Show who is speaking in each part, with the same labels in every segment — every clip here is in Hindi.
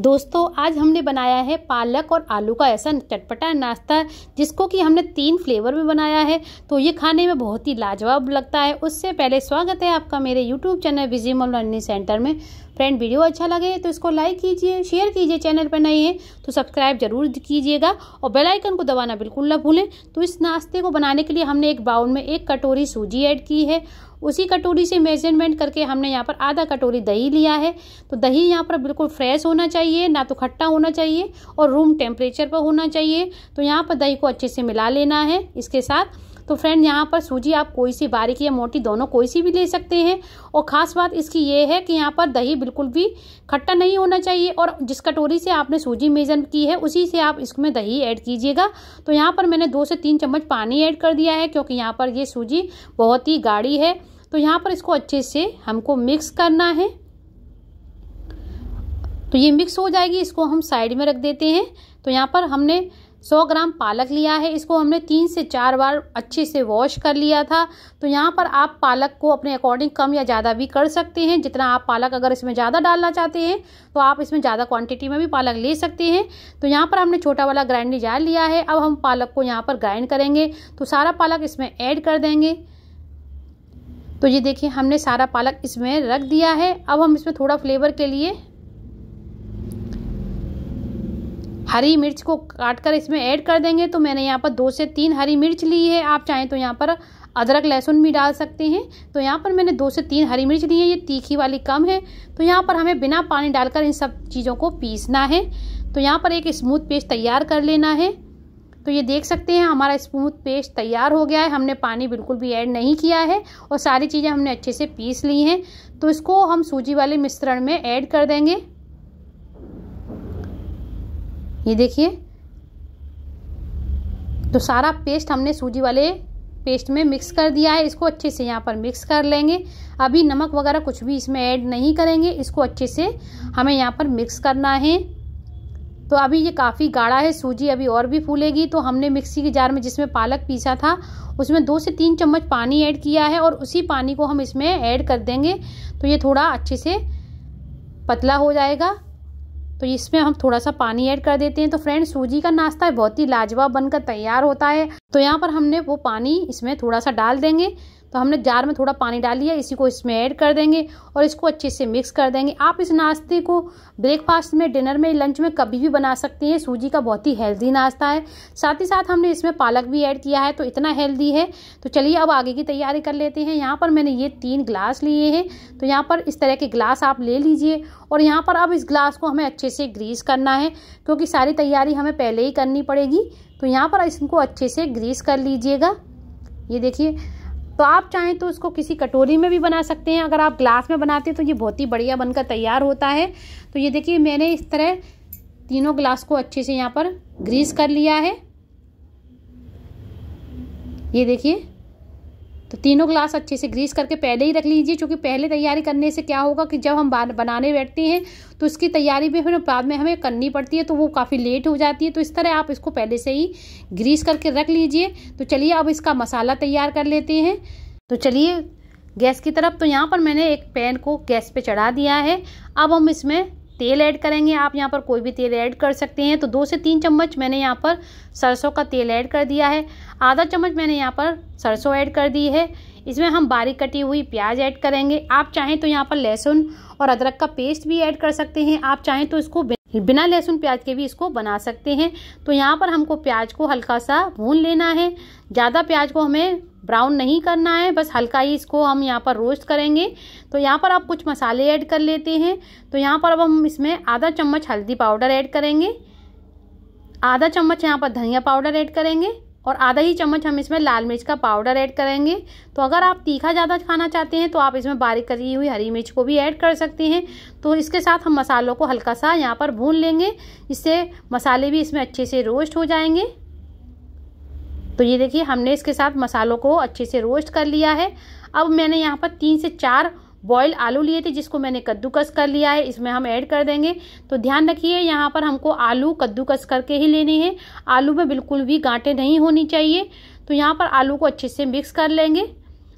Speaker 1: दोस्तों आज हमने बनाया है पालक और आलू का ऐसा चटपटा नाश्ता जिसको कि हमने तीन फ्लेवर में बनाया है तो ये खाने में बहुत ही लाजवाब लगता है उससे पहले स्वागत है आपका मेरे यूट्यूब चैनल विजिमल लर्निंग सेंटर में फ्रेंड वीडियो अच्छा लगे तो इसको लाइक कीजिए शेयर कीजिए चैनल पर नहीं है तो सब्सक्राइब जरूर कीजिएगा और बेल आइकन को दबाना बिल्कुल ना भूलें तो इस नाश्ते को बनाने के लिए हमने एक बाउल में एक कटोरी सूजी ऐड की है उसी कटोरी से मेजरमेंट करके हमने यहाँ पर आधा कटोरी दही लिया है तो दही यहाँ पर बिल्कुल फ्रेश होना चाहिए ना तो खट्टा होना चाहिए और रूम टेम्परेचर पर होना चाहिए तो यहाँ पर दही को अच्छे से मिला लेना है इसके साथ तो फ्रेंड यहाँ पर सूजी आप कोई सी बारीक या मोटी दोनों कोई सी भी ले सकते हैं और ख़ास बात इसकी ये है कि यहाँ पर दही बिल्कुल भी खट्टा नहीं होना चाहिए और जिस कटोरी से आपने सूजी मेजर की है उसी से आप इसमें दही ऐड कीजिएगा तो यहाँ पर मैंने दो से तीन चम्मच पानी ऐड कर दिया है क्योंकि यहाँ पर ये सूजी बहुत ही गाढ़ी है तो यहाँ पर इसको अच्छे से हमको मिक्स करना है तो ये मिक्स हो जाएगी इसको हम साइड में रख देते हैं तो यहाँ पर हमने 100 ग्राम पालक लिया है इसको हमने तीन से चार बार अच्छे से वॉश कर लिया था तो यहाँ पर आप पालक को अपने अकॉर्डिंग कम या ज़्यादा भी कर सकते हैं जितना आप पालक अगर इसमें ज़्यादा डालना चाहते हैं तो आप इसमें ज़्यादा क्वांटिटी में भी पालक ले सकते हैं तो यहाँ पर हमने छोटा वाला ग्राइंडर जार लिया है अब हम पालक को यहाँ पर ग्राइंड करेंगे तो सारा पालक इसमें ऐड कर देंगे तो ये देखिए हमने सारा पालक इसमें रख दिया है अब हम इसमें थोड़ा फ्लेवर के लिए हरी मिर्च को काट कर इसमें ऐड कर देंगे तो मैंने यहाँ पर दो से तीन हरी मिर्च ली है आप चाहें तो यहाँ पर अदरक लहसुन भी डाल सकते हैं तो यहाँ पर मैंने दो से तीन हरी मिर्च ली है ये तीखी वाली कम है तो यहाँ पर हमें बिना पानी डालकर इन सब चीज़ों को पीसना है तो यहाँ पर एक स्मूथ पेस्ट तैयार कर लेना है तो ये देख सकते हैं हमारा स्मूथ पेस्ट तैयार हो गया है हमने पानी बिल्कुल भी ऐड नहीं किया है और सारी चीज़ें हमने अच्छे से पीस ली हैं तो इसको हम सूजी वाले मिश्रण में ऐड कर देंगे ये देखिए तो सारा पेस्ट हमने सूजी वाले पेस्ट में मिक्स कर दिया है इसको अच्छे से यहाँ पर मिक्स कर लेंगे अभी नमक वगैरह कुछ भी इसमें ऐड नहीं करेंगे इसको अच्छे से हमें यहाँ पर मिक्स करना है तो अभी ये काफ़ी गाढ़ा है सूजी अभी और भी फूलेगी तो हमने मिक्सी के जार में जिसमें पालक पीसा था उसमें दो से तीन चम्मच पानी ऐड किया है और उसी पानी को हम इसमें ऐड कर देंगे तो ये थोड़ा अच्छे से पतला हो जाएगा तो इसमें हम थोड़ा सा पानी ऐड कर देते हैं तो फ्रेंड सूजी का नाश्ता बहुत ही लाजवाब बनकर तैयार होता है तो यहाँ पर हमने वो पानी इसमें थोड़ा सा डाल देंगे तो हमने जार में थोड़ा पानी डाल लिया इसी को इसमें ऐड कर देंगे और इसको अच्छे से मिक्स कर देंगे आप इस नाश्ते को ब्रेकफास्ट में डिनर में लंच में कभी भी बना सकते हैं सूजी का बहुत ही हेल्दी नाश्ता है साथ ही साथ हमने इसमें पालक भी ऐड किया है तो इतना हेल्दी है तो चलिए अब आगे की तैयारी कर लेते हैं यहाँ पर मैंने ये तीन ग्लास लिए हैं तो यहाँ पर इस तरह के ग्लास आप ले लीजिए और यहाँ पर अब इस ग्लास को हमें अच्छे से ग्रीस करना है क्योंकि सारी तैयारी हमें पहले ही करनी पड़ेगी तो यहाँ पर इसको अच्छे से ग्रीस कर लीजिएगा ये देखिए तो आप चाहें तो इसको किसी कटोरी में भी बना सकते हैं अगर आप ग्लास में बनाते हैं तो ये बहुत ही बढ़िया बनकर तैयार होता है तो ये देखिए मैंने इस तरह तीनों ग्लास को अच्छे से यहाँ पर ग्रीस कर लिया है ये देखिए तो तीनों ग्लास अच्छे से ग्रीस करके पहले ही रख लीजिए क्योंकि पहले तैयारी करने से क्या होगा कि जब हम बनाने बैठते हैं तो उसकी तैयारी भी फिर बाद में हमें करनी पड़ती है तो वो काफ़ी लेट हो जाती है तो इस तरह आप इसको पहले से ही ग्रीस करके रख लीजिए तो चलिए अब इसका मसाला तैयार कर लेते हैं तो चलिए गैस की तरफ तो यहाँ पर मैंने एक पैन को गैस पर चढ़ा दिया है अब हम इसमें तेल ऐड करेंगे आप यहाँ पर कोई भी तेल ऐड कर सकते हैं तो दो से तीन चम्मच मैंने यहाँ पर सरसों का तेल ऐड कर दिया है आधा चम्मच मैंने यहाँ पर सरसों ऐड कर दी है इसमें हम बारीक कटी हुई प्याज ऐड करेंगे आप चाहें तो यहाँ पर लहसुन और अदरक का पेस्ट भी ऐड कर सकते हैं आप चाहें तो इसको बिना लहसुन प्याज के भी इसको बना सकते हैं तो यहाँ पर हमको प्याज को हल्का सा भून लेना है ज़्यादा प्याज को हमें ब्राउन नहीं करना है बस हल्का ही इसको हम यहाँ पर रोस्ट करेंगे तो यहाँ पर आप कुछ मसाले ऐड कर लेते हैं तो यहाँ पर अब हम इसमें आधा चम्मच हल्दी पाउडर ऐड करेंगे आधा चम्मच यहाँ पर धनिया पाउडर ऐड करेंगे और आधा ही चम्मच हम इसमें लाल मिर्च का पाउडर ऐड करेंगे तो अगर आप तीखा ज़्यादा खाना चाहते हैं तो आप इसमें बारीक करी हुई हरी मिर्च को भी ऐड कर सकते हैं तो इसके साथ हम मसालों को हल्का सा यहाँ पर भून लेंगे इससे मसाले भी इसमें अच्छे से रोस्ट हो जाएंगे तो ये देखिए हमने इसके साथ मसालों को अच्छे से रोस्ट कर लिया है अब मैंने यहाँ पर तीन से चार बॉयल आलू लिए थे जिसको मैंने कद्दूकस कर लिया है इसमें हम ऐड कर देंगे तो ध्यान रखिए यहाँ पर हमको आलू कद्दूकस करके ही लेने हैं आलू में बिल्कुल भी गांठे नहीं होनी चाहिए तो यहाँ पर आलू को अच्छे से मिक्स कर लेंगे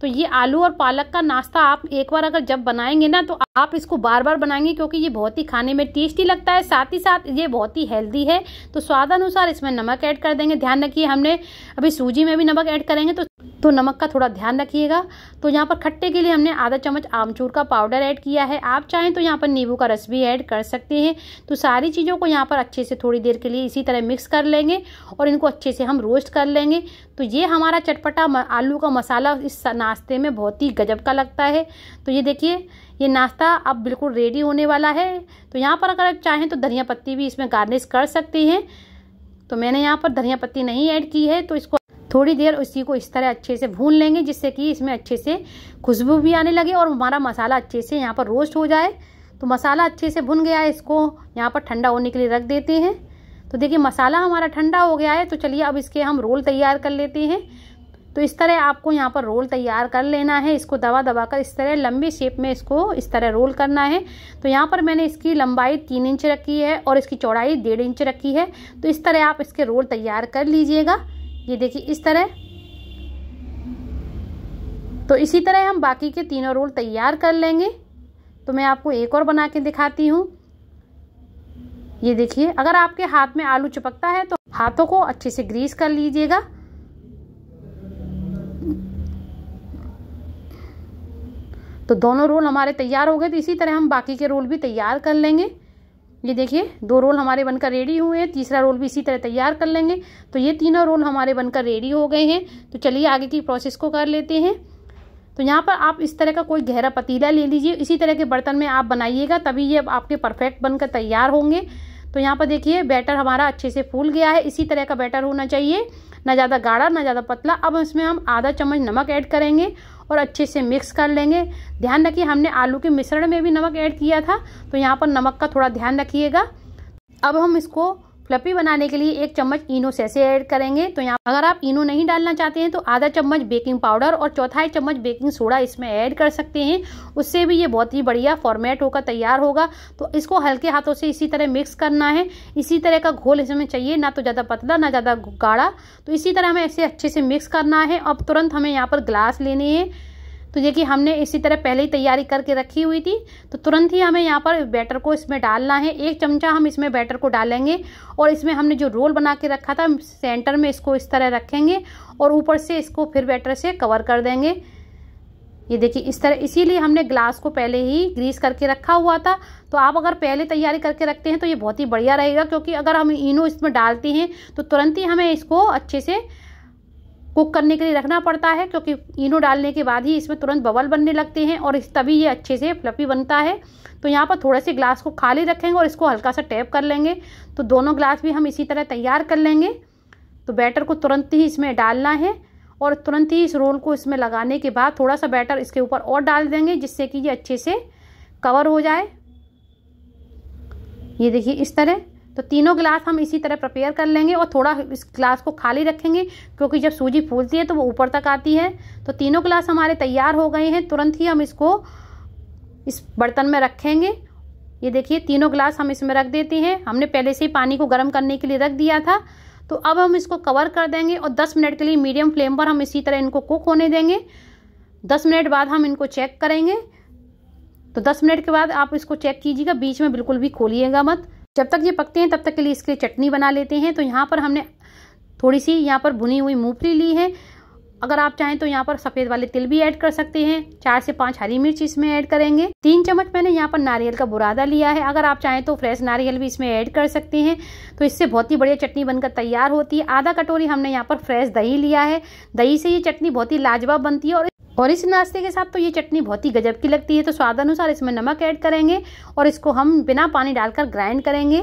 Speaker 1: तो ये आलू और पालक का नाश्ता आप एक बार अगर जब बनाएंगे ना तो आप इसको बार बार बनाएंगे क्योंकि ये बहुत ही खाने में टेस्टी लगता है साथ ही साथ ये बहुत ही हेल्दी है तो स्वाद अनुसार इसमें नमक ऐड कर देंगे ध्यान रखिए हमने अभी सूजी में भी नमक ऐड करेंगे तो तो नमक का थोड़ा ध्यान रखिएगा तो यहाँ पर खट्टे के लिए हमने आधा चम्मच आमचूर का पाउडर ऐड किया है आप चाहें तो यहाँ पर नींबू का रस भी ऐड कर सकते हैं तो सारी चीज़ों को यहाँ पर अच्छे से थोड़ी देर के लिए इसी तरह मिक्स कर लेंगे और इनको अच्छे से हम रोस्ट कर लेंगे तो ये हमारा चटपटा आलू का मसाला इस नाश्ते में बहुत ही गजब का लगता है तो ये देखिए ये नाश्ता अब बिल्कुल रेडी होने वाला है तो यहाँ पर अगर आप चाहें तो धनिया पत्ती भी इसमें गार्निश कर सकते हैं तो मैंने यहाँ पर धनिया पत्ती नहीं ऐड की है तो इसको थोड़ी देर उसी को इस तरह अच्छे से भून लेंगे जिससे कि इसमें अच्छे से खुशबू भी आने लगे और हमारा मसाला अच्छे से यहाँ पर रोस्ट हो जाए तो मसाला अच्छे से भुन गया है इसको यहाँ पर ठंडा होने के लिए रख देते हैं तो देखिए मसाला हमारा ठंडा हो गया है तो चलिए अब इसके हम रोल तैयार कर लेते हैं तो इस तरह आपको यहाँ पर रोल तैयार कर लेना है इसको दबा दबा कर इस तरह लंबी शेप में इसको इस तरह रोल करना है तो यहाँ पर मैंने इसकी लंबाई तीन इंच रखी है और इसकी चौड़ाई डेढ़ इंच रखी है तो इस तरह आप इसके रोल तैयार कर लीजिएगा ये देखिए इस तरह तो इसी तरह हम बाकी के तीनों रोल तैयार कर लेंगे तो मैं आपको एक और बना के दिखाती हूँ ये देखिए अगर आपके हाथ में आलू चिपकता है तो हाथों को अच्छे से ग्रीस कर लीजिएगा तो दोनों रोल हमारे तैयार हो गए तो इसी तरह हम बाकी के रोल भी तैयार कर लेंगे ये देखिए दो रोल हमारे बनकर रेडी हुए हैं तीसरा रोल भी इसी तरह तैयार कर लेंगे तो ये तीनों रोल हमारे बनकर रेडी हो गए हैं तो चलिए आगे की प्रोसेस को कर लेते हैं तो यहाँ पर आप इस तरह का कोई गहरा पतीला ले लीजिए इसी तरह के बर्तन में आप बनाइएगा तभी ये आपके परफेक्ट बनकर तैयार होंगे तो यहाँ पर देखिए बैटर हमारा अच्छे से फूल गया है इसी तरह का बैटर होना चाहिए ना ज़्यादा गाढ़ा ना ज़्यादा पतला अब इसमें हम आधा चम्मच नमक ऐड करेंगे और अच्छे से मिक्स कर लेंगे ध्यान रखिए हमने आलू के मिश्रण में भी नमक ऐड किया था तो यहाँ पर नमक का थोड़ा ध्यान रखिएगा अब हम इसको फ्लफी बनाने के लिए एक चम्मच इनो सेसे ऐड करेंगे तो यहाँ अगर आप इनो नहीं डालना चाहते हैं तो आधा चम्मच बेकिंग पाउडर और चौथाई चम्मच बेकिंग सोडा इसमें ऐड कर सकते हैं उससे भी ये बहुत ही बढ़िया फॉर्मेट होकर तैयार होगा तो इसको हल्के हाथों से इसी तरह मिक्स करना है इसी तरह का घोल इसमें चाहिए ना तो ज़्यादा पतला ना ज़्यादा गाढ़ा तो इसी तरह हमें इसे अच्छे से मिक्स करना है अब तुरंत हमें यहाँ पर ग्लास लेने हैं तो ये कि हमने इसी तरह पहले ही तैयारी करके रखी हुई थी तो तुरंत ही हमें यहाँ पर बैटर को इसमें डालना है एक चमचा हम इसमें बैटर को डालेंगे और इसमें हमने जो रोल बना के रखा था सेंटर में इसको इस तरह रखेंगे और ऊपर से इसको फिर बैटर से कवर कर देंगे ये देखिए इस तरह इसीलिए हमने ग्लास को पहले ही ग्रीस करके रखा हुआ था तो आप अगर पहले तैयारी करके रखते हैं तो ये बहुत ही बढ़िया रहेगा क्योंकि अगर हम इनो इसमें डालते हैं तो तुरंत ही हमें इसको अच्छे से कुक करने के लिए रखना पड़ता है क्योंकि इनो डालने के बाद ही इसमें तुरंत बबल बनने लगते हैं और इस तभी ये अच्छे से फ्लफी बनता है तो यहाँ पर थोड़े से ग्लास को खाली रखेंगे और इसको हल्का सा टैप कर लेंगे तो दोनों ग्लास भी हम इसी तरह तैयार कर लेंगे तो बैटर को तुरंत ही इसमें डालना है और तुरंत ही इस रोल को इसमें लगाने के बाद थोड़ा सा बैटर इसके ऊपर और डाल देंगे जिससे कि ये अच्छे से कवर हो जाए ये देखिए इस तरह तो तीनों गिलास हम इसी तरह प्रिपेयर कर लेंगे और थोड़ा इस गिलास को खाली रखेंगे क्योंकि जब सूजी फूलती है तो वो ऊपर तक आती है तो तीनों गिलास हमारे तैयार हो गए हैं तुरंत ही हम इसको इस बर्तन में रखेंगे ये देखिए तीनों गिलास हम इसमें रख देते हैं हमने पहले से ही पानी को गर्म करने के लिए रख दिया था तो अब हम इसको कवर कर देंगे और 10 मिनट के लिए मीडियम फ्लेम पर हम इसी तरह इनको कुक होने देंगे 10 मिनट बाद हम इनको चेक करेंगे तो 10 मिनट के बाद आप इसको चेक कीजिएगा बीच में बिल्कुल भी खोलिएगा मत जब तक ये पकते हैं तब तक के लिए इसके लिए चटनी बना लेते हैं तो यहाँ पर हमने थोड़ी सी यहाँ पर भुनी हुई मूंगफली ली है अगर आप चाहें तो यहाँ पर सफ़ेद वाले तिल भी ऐड कर सकते हैं चार से पाँच हरी मिर्च इसमें ऐड करेंगे तीन चम्मच मैंने यहाँ पर नारियल का बुरादा लिया है अगर आप चाहें तो फ्रेश नारियल भी इसमें ऐड कर सकते हैं तो इससे बहुत ही बढ़िया चटनी बनकर तैयार होती है आधा कटोरी हमने यहाँ पर फ्रेश दही लिया है दही से ये चटनी बहुत ही लाजवाब बनती है और और इस नाश्ते के साथ तो ये चटनी बहुत ही गजब की लगती है तो स्वाद अनुसार इसमें नमक ऐड करेंगे और इसको हम बिना पानी डालकर ग्राइंड करेंगे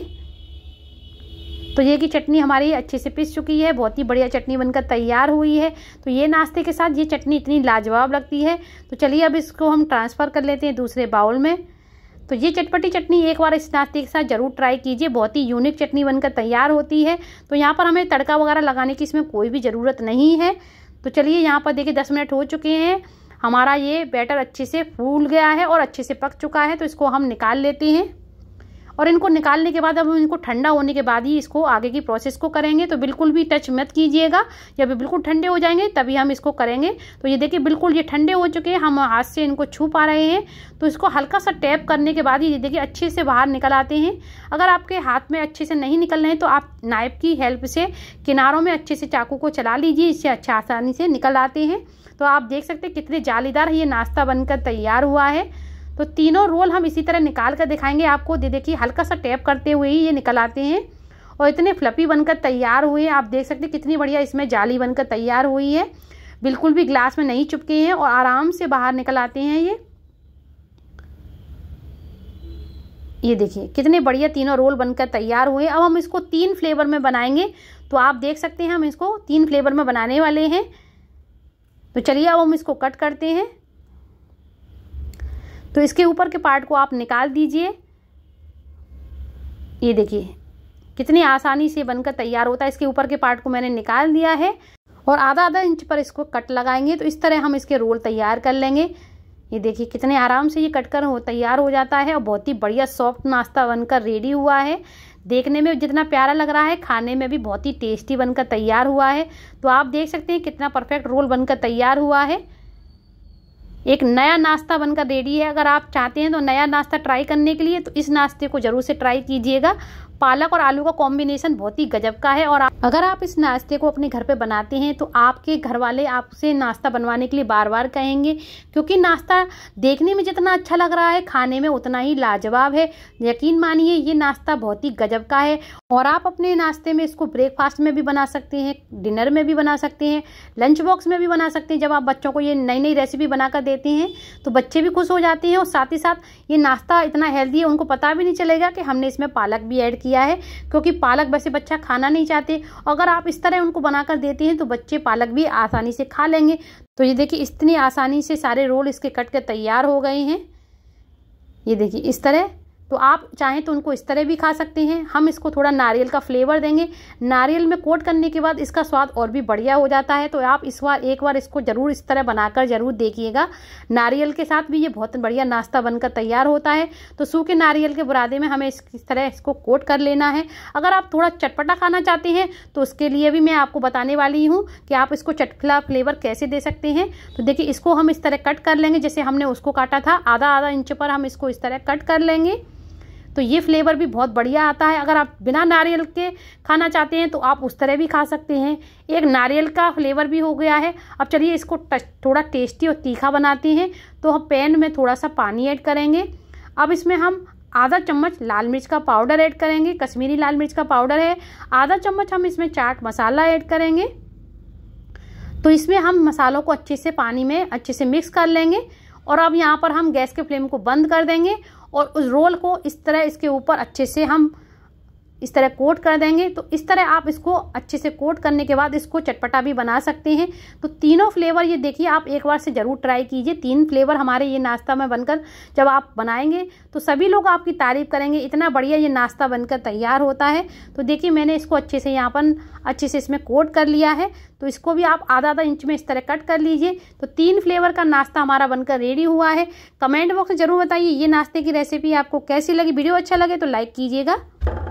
Speaker 1: तो ये की चटनी हमारी अच्छे से पिस चुकी है बहुत ही बढ़िया चटनी बनकर तैयार हुई है तो ये नाश्ते के साथ ये चटनी इतनी लाजवाब लगती है तो चलिए अब इसको हम ट्रांसफ़र कर लेते हैं दूसरे बाउल में तो ये चटपटी चटनी एक बार इस नाश्ते के साथ ज़रूर ट्राई कीजिए बहुत ही यूनिक चटनी बनकर तैयार होती है तो यहाँ पर हमें तड़का वगैरह लगाने की इसमें कोई भी ज़रूरत नहीं है तो चलिए यहाँ पर देखिए दस मिनट हो चुके हैं हमारा ये बैटर अच्छे से फूल गया है और अच्छे से पक चुका है तो इसको हम निकाल लेते हैं और इनको निकालने के बाद अब इनको ठंडा होने के बाद ही इसको आगे की प्रोसेस को करेंगे तो बिल्कुल भी टच मत कीजिएगा जब बिल्कुल ठंडे हो जाएंगे तभी हम इसको करेंगे तो ये देखिए बिल्कुल ये ठंडे हो चुके हैं हम हाथ से इनको छू पा रहे हैं तो इसको हल्का सा टैप करने के बाद ही ये देखिए अच्छे से बाहर निकल आते हैं अगर आपके हाथ में अच्छे से नहीं निकल रहे हैं तो आप नाइप की हेल्प से किनारों में अच्छे से चाकू को चला लीजिए इससे अच्छे आसानी से निकल आते हैं तो आप देख सकते हैं कितने जालीदार ये नाश्ता बनकर तैयार हुआ है तो तीनों रोल हम इसी तरह निकाल कर दिखाएंगे आपको दे देखिए हल्का सा टैप करते हुए ही ये निकल आते हैं और इतने फ्लपी बनकर तैयार हुए आप देख सकते हैं कितनी बढ़िया इसमें जाली बनकर तैयार हुई है बिल्कुल भी ग्लास में नहीं चुपके हैं और आराम से बाहर निकल आते हैं ये ये देखिए कितने बढ़िया तीनों रोल बनकर तैयार हुए अब हम इसको तीन फ्लेवर में बनाएंगे तो आप देख सकते हैं हम इसको तीन फ्लेवर में बनाने वाले हैं तो चलिए अब हम इसको कट करते हैं तो इसके ऊपर के पार्ट को आप निकाल दीजिए ये देखिए कितनी आसानी से बनकर तैयार होता है इसके ऊपर के पार्ट को मैंने निकाल दिया है और आधा आधा इंच पर इसको कट लगाएंगे तो इस तरह हम इसके रोल तैयार कर लेंगे ये देखिए कितने आराम से ये कट कर हो तैयार हो जाता है और बहुत ही बढ़िया सॉफ्ट नाश्ता बनकर रेडी हुआ है देखने में जितना प्यारा लग रहा है खाने में भी बहुत ही टेस्टी बनकर तैयार हुआ है तो आप देख सकते हैं कितना परफेक्ट रोल बनकर तैयार हुआ है एक नया नाश्ता बनकर रेडी है अगर आप चाहते हैं तो नया नाश्ता ट्राई करने के लिए तो इस नाश्ते को ज़रूर से ट्राई कीजिएगा पालक और आलू का कॉम्बिनेशन बहुत ही गजब का है और अगर आप इस नाश्ते को अपने घर पे बनाते हैं तो आपके घर वाले आपसे नाश्ता बनवाने के लिए बार बार कहेंगे क्योंकि नाश्ता देखने में जितना अच्छा लग रहा है खाने में उतना ही लाजवाब है यकीन मानिए ये नाश्ता बहुत ही गजब का है और आप अपने नाश्ते में इसको ब्रेकफास्ट में भी बना सकते हैं डिनर में भी बना सकते हैं लंच बॉक्स में भी बना सकते हैं जब आप बच्चों को ये नई नई रेसिपी बनाकर देते हैं तो बच्चे भी खुश हो जाते हैं और साथ ही साथ ये नाश्ता इतना हेल्दी है उनको पता भी नहीं चलेगा कि हमने इसमें पालक भी ऐड किया है क्योंकि पालक वैसे बच्चा खाना नहीं चाहते अगर आप इस तरह उनको बनाकर देते हैं तो बच्चे पालक भी आसानी से खा लेंगे तो ये देखिए इतनी आसानी से सारे रोल इसके कट के तैयार हो गए हैं ये देखिए इस तरह तो आप चाहें तो उनको इस तरह भी खा सकते हैं हम इसको थोड़ा नारियल का फ्लेवर देंगे नारियल में कोट करने के बाद इसका स्वाद और भी बढ़िया हो जाता है तो आप इस बार एक बार इसको ज़रूर इस तरह बनाकर ज़रूर देखिएगा नारियल के साथ भी ये बहुत बढ़िया नाश्ता बनकर तैयार होता है तो सूखे नारियल के बुरादे में हमें इस तरह इसको कोट कर लेना है अगर आप थोड़ा चटपटा खाना चाहते हैं तो उसके लिए भी मैं आपको बताने वाली हूँ कि आप इसको चटखला फ्लेवर कैसे दे सकते हैं तो देखिए इसको हम इस तरह कट कर लेंगे जैसे हमने उसको काटा था आधा आधा इंच पर हम इसको इस तरह कट कर लेंगे तो ये फ्लेवर भी बहुत बढ़िया आता है अगर आप बिना नारियल के खाना चाहते हैं तो आप उस तरह भी खा सकते हैं एक नारियल का फ्लेवर भी हो गया है अब चलिए इसको थोड़ा टेस्टी और तीखा बनाते हैं तो हम पैन में थोड़ा सा पानी ऐड करेंगे अब इसमें हम आधा चम्मच लाल मिर्च का पाउडर ऐड करेंगे कश्मीरी लाल मिर्च का पाउडर है आधा चम्मच हम इसमें चाट मसाला ऐड करेंगे तो इसमें हम मसालों को अच्छे से पानी में अच्छे से मिक्स कर लेंगे और अब यहाँ पर हम गैस के फ्लेम को बंद कर देंगे और उस रोल को इस तरह इसके ऊपर अच्छे से हम इस तरह कोट कर देंगे तो इस तरह आप इसको अच्छे से कोट करने के बाद इसको चटपटा भी बना सकते हैं तो तीनों फ्लेवर ये देखिए आप एक बार से ज़रूर ट्राई कीजिए तीन फ्लेवर हमारे ये नाश्ता में बनकर जब आप बनाएंगे तो सभी लोग आपकी तारीफ़ करेंगे इतना बढ़िया ये नाश्ता बनकर तैयार होता है तो देखिए मैंने इसको अच्छे से यहाँ पर अच्छे से इसमें कोट कर लिया है तो इसको भी आप आधा आधा इंच में इस तरह कट कर लीजिए तो तीन फ्लेवर का नाश्ता हमारा बनकर रेडी हुआ है कमेंट बॉक्स में ज़रूर बताइए ये नाश्ते की रेसिपी आपको कैसी लगी वीडियो अच्छा लगे तो लाइक कीजिएगा